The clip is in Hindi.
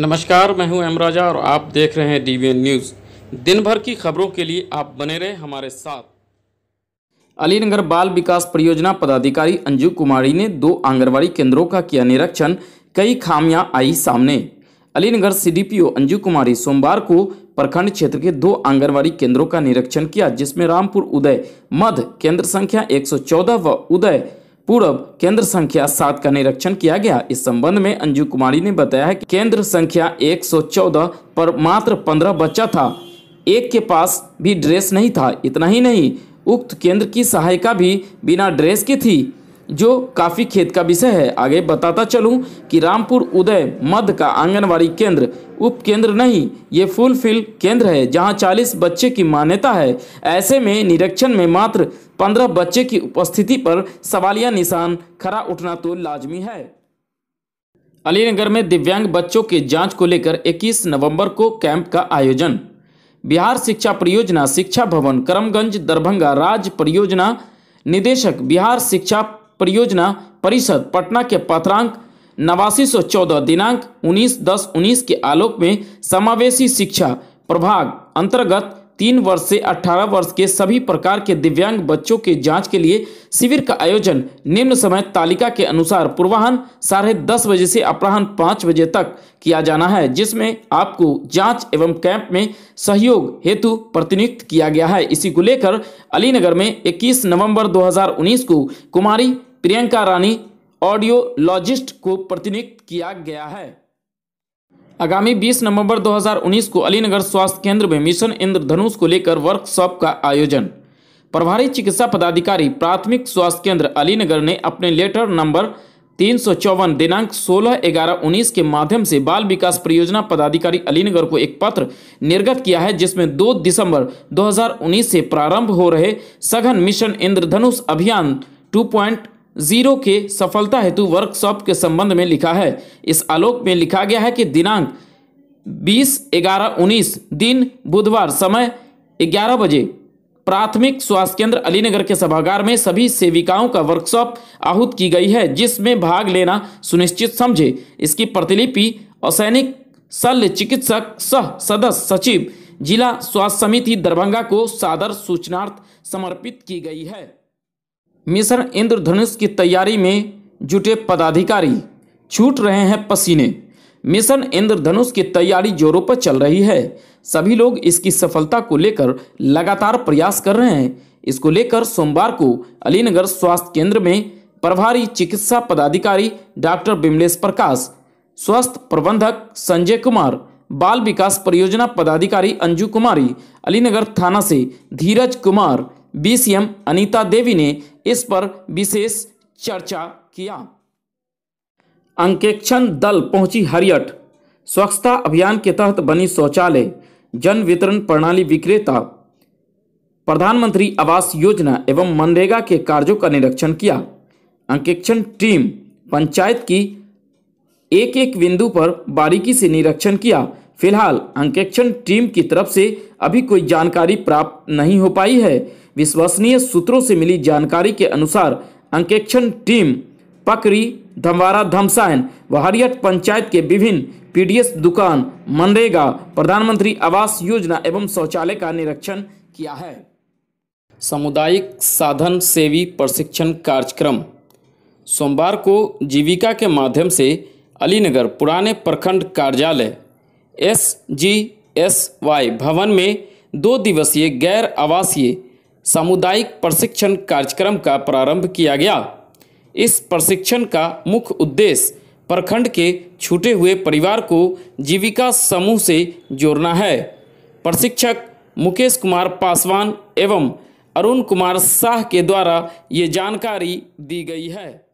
नमस्कार मैं हूं राजा और आप देख रहे हैं डी न्यूज़ दिन भर की खबरों के लिए आप बने रहे हमारे साथ अलीनगर बाल विकास परियोजना पदाधिकारी अंजू कुमारी ने दो आंगनबाड़ी केंद्रों का किया निरीक्षण कई खामियां आई सामने अलीनगर सीडीपीओ अंजू कुमारी सोमवार को प्रखंड क्षेत्र के दो आंगनबाड़ी केंद्रों का निरीक्षण किया जिसमें रामपुर उदय मध्य केंद्र संख्या एक व उदय पूर्व केंद्र संख्या सात का निरीक्षण किया गया इस संबंध में अंजू कुमारी ने बताया है कि केंद्र संख्या 114 पर मात्र 15 बच्चा था एक के पास भी ड्रेस नहीं था इतना ही नहीं उक्त केंद्र की सहायिका भी बिना ड्रेस की थी जो काफ़ी खेत का विषय है आगे बताता चलूं कि रामपुर उदय मध्य का आंगनवाड़ी केंद्र उप केंद्र नहीं ये फुलफिल केंद्र है जहां 40 बच्चे की मान्यता है ऐसे में निरीक्षण में मात्र 15 बच्चे की उपस्थिति पर सवालिया निशान खरा उठना तो लाजमी है अलीनगर में दिव्यांग बच्चों के जांच को लेकर 21 नवंबर को कैंप का आयोजन बिहार शिक्षा परियोजना शिक्षा भवन करमगंज दरभंगा राज्य परियोजना निदेशक बिहार शिक्षा परियोजना परिषद पटना के पत्रांक नवासी सौ चौदह दिनांक उन्नीस दस उन्नीस के आलोक में समावेशी शिक्षा प्रभाग अंतर्गत तीन वर्ष से 18 वर्ष के सभी प्रकार के दिव्यांग बच्चों के जांच के लिए शिविर का आयोजन निम्न समय तालिका के अनुसार पूर्वाहन साढ़े दस बजे से अपराहन पाँच बजे तक किया जाना है जिसमें आपको जांच एवं कैंप में सहयोग हेतु प्रतिनियुक्त किया गया है इसी को लेकर अलीनगर में 21 नवंबर 2019 को कुमारी प्रियंका रानी ऑडियोलॉजिस्ट को प्रतिनियुक्त किया गया है आगामी 20 नवंबर 2019 को अलीनगर स्वास्थ्य केंद्र में मिशन इंद्रधनुष को लेकर वर्कशॉप का आयोजन प्रभारी चिकित्सा पदाधिकारी प्राथमिक स्वास्थ्य केंद्र अलीनगर ने अपने लेटर नंबर तीन दिनांक 16 ग्यारह 19 के माध्यम से बाल विकास परियोजना पदाधिकारी अलीनगर को एक पत्र निर्गत किया है जिसमें 2 दिसंबर 2019 से प्रारंभ हो रहे सघन मिशन इंद्रधनुष अभियान जीरो के सफलता हेतु वर्कशॉप के संबंध में लिखा है इस आलोक में लिखा गया है कि दिनांक बीस ग्यारह उन्नीस दिन बुधवार समय ग्यारह बजे प्राथमिक स्वास्थ्य केंद्र अलीनगर के सभागार में सभी सेविकाओं का वर्कशॉप आहूत की गई है जिसमें भाग लेना सुनिश्चित समझे इसकी प्रतिलिपि असैनिक शल्य चिकित्सक सह सदस्य सचिव जिला स्वास्थ्य समिति दरभंगा को सादर सूचनार्थ समर्पित की गई है मिशन इंद्रधनुष की तैयारी में जुटे पदाधिकारी छूट रहे हैं पसीने मिशन इंद्रधनुष की तैयारी जोरों पर चल रही है सभी लोग इसकी सफलता को लेकर लगातार प्रयास कर रहे हैं इसको लेकर सोमवार को अलीनगर स्वास्थ्य केंद्र में प्रभारी चिकित्सा पदाधिकारी डॉक्टर बिमलेश प्रकाश स्वास्थ्य प्रबंधक संजय कुमार बाल विकास परियोजना पदाधिकारी अंजू कुमारी अलीनगर थाना से धीरज कुमार बी अनीता देवी ने इस पर विशेष चर्चा किया अंकेक्षण दल पहुंची हरियट स्वच्छता अभियान के तहत बनी शौचालय जन वितरण प्रणाली विक्रेता प्रधानमंत्री आवास योजना एवं मनरेगा के कार्यों का निरीक्षण किया अंकेक्षण टीम पंचायत की एक एक बिंदु पर बारीकी से निरीक्षण किया फिलहाल अंकेक्षण टीम की तरफ से अभी कोई जानकारी प्राप्त नहीं हो पाई है विश्वसनीय सूत्रों से मिली जानकारी के अनुसार अंकेक्षण टीम पकरी धमवारा धमसायन व हरियट पंचायत के विभिन्न पीडीएस दुकान मनरेगा प्रधानमंत्री आवास योजना एवं शौचालय का निरीक्षण किया है सामुदायिक साधन सेवी प्रशिक्षण कार्यक्रम सोमवार को जीविका के माध्यम से अलीनगर पुराने प्रखंड कार्यालय एस जी एस वाई भवन में दो दिवसीय गैर आवासीय सामुदायिक प्रशिक्षण कार्यक्रम का प्रारंभ किया गया इस प्रशिक्षण का मुख्य उद्देश्य प्रखंड के छूटे हुए परिवार को जीविका समूह से जोड़ना है प्रशिक्षक मुकेश कुमार पासवान एवं अरुण कुमार शाह के द्वारा ये जानकारी दी गई है